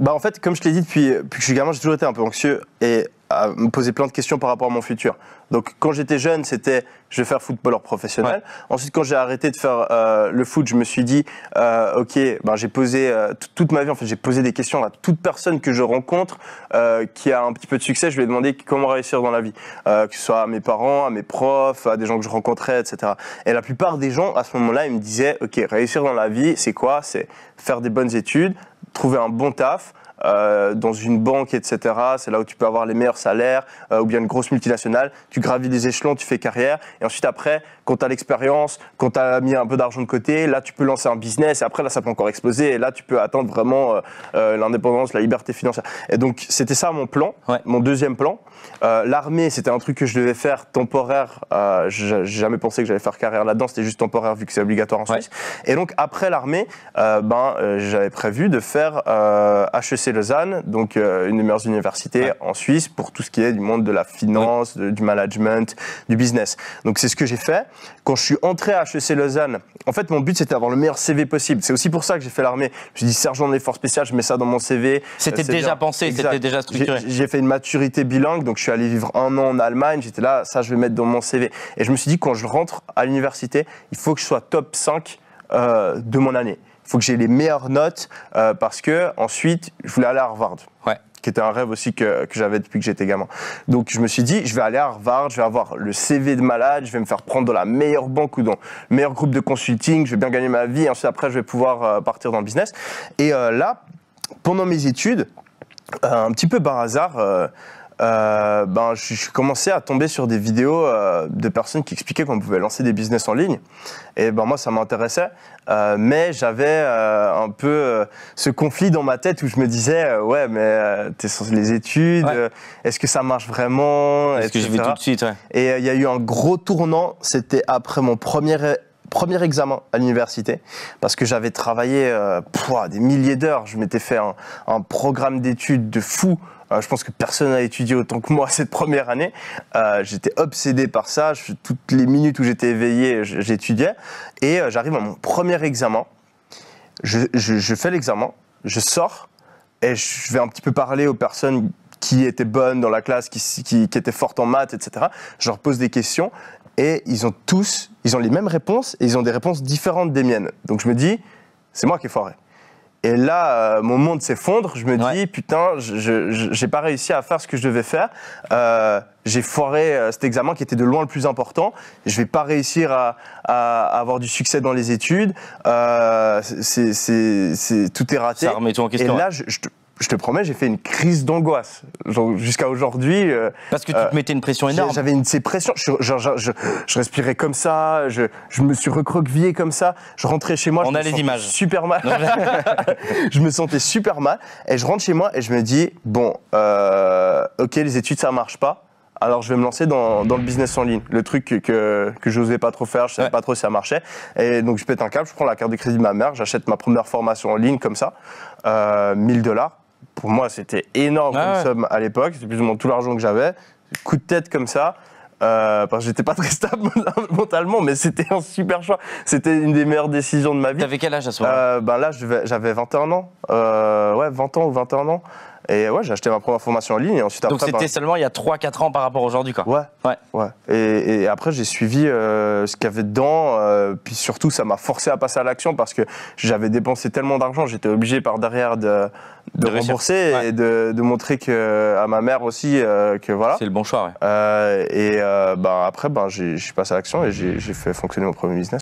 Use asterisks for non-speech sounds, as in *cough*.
Bah, en fait, comme je te l'ai dit euh, depuis, que je suis gamin, j'ai toujours été un peu anxieux et à me poser plein de questions par rapport à mon futur. Donc quand j'étais jeune, c'était je vais faire footballeur professionnel. Ensuite, quand j'ai arrêté de faire euh, le foot, je me suis dit euh, ok, ben j'ai posé toute ma vie en fait, j'ai posé des questions à toute personne que je rencontre qui a un petit peu de succès. Je lui ai demandé comment réussir dans la vie, que ce soit à mes parents, à mes profs, à des gens que je rencontrais, etc. Et la plupart des gens à ce moment-là, ils me disaient ok, réussir dans la vie, c'est quoi C'est faire des bonnes études, trouver un bon taf, euh, dans une banque, etc. C'est là où tu peux avoir les meilleurs salaires euh, ou bien une grosse multinationale. Tu gravis des échelons, tu fais carrière. Et ensuite, après, quand tu as l'expérience, quand tu as mis un peu d'argent de côté, là, tu peux lancer un business. Et après, là, ça peut encore exploser. Et là, tu peux atteindre vraiment euh, l'indépendance, la liberté financière. Et donc, c'était ça mon plan, mon deuxième plan. L'armée, c'était un truc que je devais faire temporaire. J'ai jamais pensé que j'allais faire carrière là-dedans. C'était juste temporaire vu que c'est obligatoire en Suisse. Et donc, après l'armée, ben, j'avais prévu de faire HEC Lausanne, donc euh, une des meilleures universités en Suisse pour tout ce qui est du monde de la finance, du management, du business. Donc c'est ce que j'ai fait. Quand je suis entré à HEC Lausanne, en fait mon but c'était d'avoir le meilleur CV possible. C'est aussi pour ça que j'ai fait l'armée. Je me suis dit sergent de l'effort spécial, je mets ça dans mon CV. Euh, c'était déjà pensé, c'était déjà structuré. J'ai fait une maturité bilingue, donc je suis allé vivre un an en Allemagne, j'étais là, ça je vais mettre dans mon CV. Et je me suis dit quand je rentre à l'université, il faut que je sois top 5 euh, de mon année. Il faut que j'ai les meilleures notes euh, parce que ensuite, je voulais aller à Harvard. Ouais. Qui était un rêve aussi que, que j'avais depuis que j'étais gamin. Donc je me suis dit, je vais aller à Harvard, je vais avoir le CV de malade, je vais me faire prendre dans la meilleure banque ou dans le meilleur groupe de consulting, je vais bien gagner ma vie, et ensuite après, je vais pouvoir euh, partir dans le business. Et là, pendant mes études, un petit peu par hasard, euh, ben, je, je, commençais à tomber sur des vidéos euh, de personnes qui expliquaient qu'on pouvait lancer des business en ligne. Et ben moi, ça m'intéressait, euh, mais j'avais euh, un peu euh, ce conflit dans ma tête où je me disais, ouais, mais t'es sur les études, est-ce que ça marche vraiment Est-ce que je vais tout de suite ouais. Et il y a eu un gros tournant. C'était après mon premier premier examen à l'université parce que j'avais travaillé euh, des milliers d'heures. Je m'étais fait un programme d'études de fou euh, je pense que personne n'a étudié autant que moi *laughs* cette première année. Euh, j'étais obsédé par ça. toutes les minutes où j'étais éveillé, j'étudiais. Et euh, j'arrive à mon premier examen. Je, fais l'examen, je sors et je vais un petit peu parler aux personnes qui étaient bonnes dans la classe, qui, étaient fortes en maths, etc. Je leur pose des questions et ils ont tous, ils ont les mêmes réponses et ils ont des réponses différentes des miennes. Donc je me dis, c'est moi qui ai foiré. Et là, euh, mon monde s'effondre. Je me dis, putain, je n'ai pas réussi à faire ce que je devais faire. Euh, j'ai foiré euh, cet examen qui était de loin le plus important. Je vais pas réussir à, à avoir du succès dans les études. Euh, c'est, tout est raté. Ça remet tout en question. Et là, je je te promets, j'ai fait une crise d'angoisse. Jusqu'à aujourd'hui. Euh, Parce que tu te euh, mettais une pression énorme. J'avais une ces pressions. Je, respirais comme ça, je, me suis recroquevillé comme ça. Je rentrais chez moi. On je a me les images. Super mal. *laughs* je me sentais super mal. Et je rentre chez moi et je me dis bon, euh, ok, les études ça marche pas. Alors je vais me lancer dans, le business en ligne, le truc que, que, n'osais pas trop faire, je savais pas trop si ça marchait. Et donc je pète un câble, je prends la carte de crédit de ma mère, j'achète ma première formation en ligne comme ça, 1000 dollars pour moi, c'était énorme ah comme somme à l'époque. C'était plus ou moins tout l'argent que j'avais. Coup de tête comme ça. Euh, parce que j'étais pas très *laughs* stable *laughs* mentalement, mais c'était un super choix. C'était une des meilleures décisions de ma vie. T'avais quel âge à ce moment-là euh, ben Là, j'avais 21 ans. Euh, ouais, 20 ans ou 21 ans. Et ouais, j'ai acheté ma première formation en ligne. Et ensuite, Donc c'était bah, seulement il y a 3-4 ans par rapport à aujourd'hui, quoi. Ouais. Ouais. Et, après, j'ai suivi euh, ce qu'il y avait dedans. Euh, puis surtout, ça m'a forcé à passer à l'action parce que j'avais dépensé tellement d'argent, j'étais obligé par derrière de, de, rembourser et de, de, montrer que, à ma mère aussi euh, que voilà. C'est le bon choix, ouais. Et bah, après, ben bah, j'ai, passé à l'action et j'ai fait fonctionner mon premier business.